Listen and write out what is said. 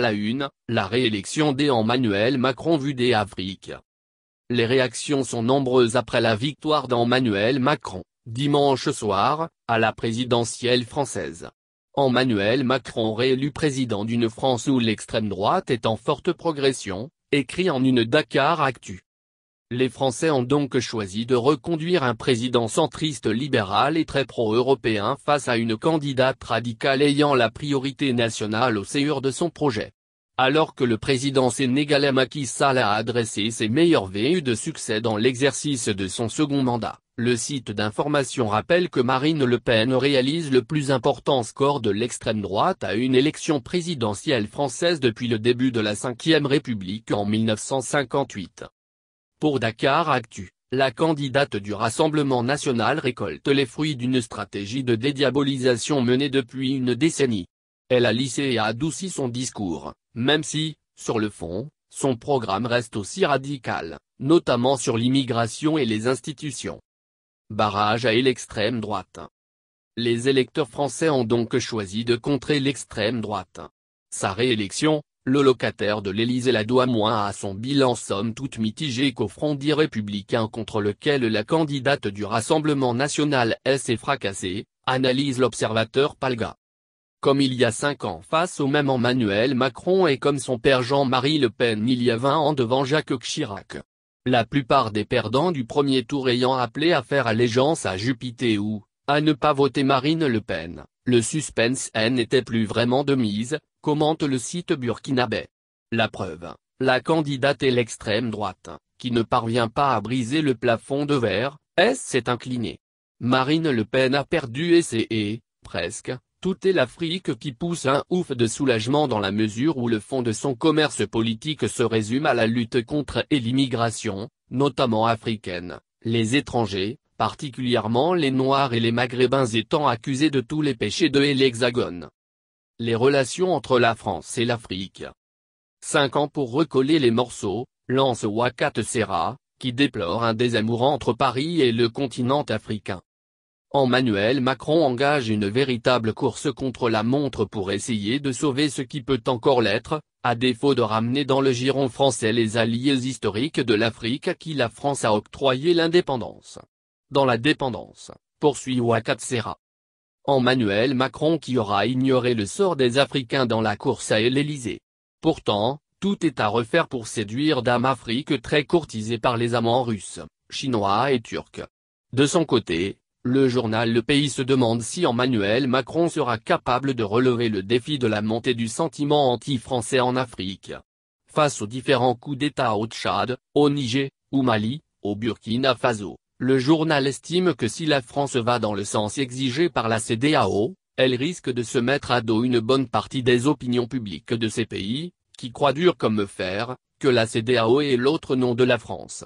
la une, la réélection d'Emmanuel Macron vue des Afriques. Les réactions sont nombreuses après la victoire d'Emmanuel Macron, dimanche soir, à la présidentielle française. Emmanuel Macron réélu président d'une France où l'extrême droite est en forte progression, écrit en une Dakar Actu. Les Français ont donc choisi de reconduire un président centriste libéral et très pro-européen face à une candidate radicale ayant la priorité nationale au séur de son projet. Alors que le président sénégalais Macky Sall a adressé ses meilleurs vœux de succès dans l'exercice de son second mandat, le site d'information rappelle que Marine Le Pen réalise le plus important score de l'extrême droite à une élection présidentielle française depuis le début de la Ve République en 1958. Pour Dakar Actu, la candidate du Rassemblement National récolte les fruits d'une stratégie de dédiabolisation menée depuis une décennie. Elle a lissé et adouci son discours, même si, sur le fond, son programme reste aussi radical, notamment sur l'immigration et les institutions. Barrage à l'extrême droite. Les électeurs français ont donc choisi de contrer l'extrême droite. Sa réélection, le locataire de l'Élysée-la doit moins à son bilan somme toute mitigée qu'au front dit républicain contre lequel la candidate du Rassemblement national s'est fracassée, analyse l'observateur Palga. Comme il y a cinq ans face au même Emmanuel Macron et comme son père Jean-Marie Le Pen il y a 20 ans devant Jacques Chirac. La plupart des perdants du premier tour ayant appelé à faire allégeance à Jupiter ou, à ne pas voter Marine Le Pen. Le suspense n'était plus vraiment de mise, commente le site burkinabé. La preuve, la candidate est l'extrême droite, qui ne parvient pas à briser le plafond de verre, s'est inclinée. Marine Le Pen a perdu et c'est presque, tout est l'Afrique qui pousse un ouf de soulagement dans la mesure où le fond de son commerce politique se résume à la lutte contre et l'immigration, notamment africaine, les étrangers, particulièrement les Noirs et les Maghrébins étant accusés de tous les péchés de et l'Hexagone. Les relations entre la France et l'Afrique. Cinq ans pour recoller les morceaux, lance Wakat Serra, qui déplore un désamour entre Paris et le continent africain. Emmanuel Macron engage une véritable course contre la montre pour essayer de sauver ce qui peut encore l'être, à défaut de ramener dans le giron français les alliés historiques de l'Afrique à qui la France a octroyé l'indépendance dans la dépendance, poursuit Wakatsera. Emmanuel Macron qui aura ignoré le sort des Africains dans la course à l'Elysée. Pourtant, tout est à refaire pour séduire Dame Afrique très courtisée par les amants russes, chinois et turcs. De son côté, le journal Le Pays se demande si Emmanuel Macron sera capable de relever le défi de la montée du sentiment anti-français en Afrique. Face aux différents coups d'État au Tchad, au Niger, au Mali, au Burkina Faso, le journal estime que si la France va dans le sens exigé par la CDAO, elle risque de se mettre à dos une bonne partie des opinions publiques de ces pays, qui croient dur comme fer, que la CDAO est l'autre nom de la France.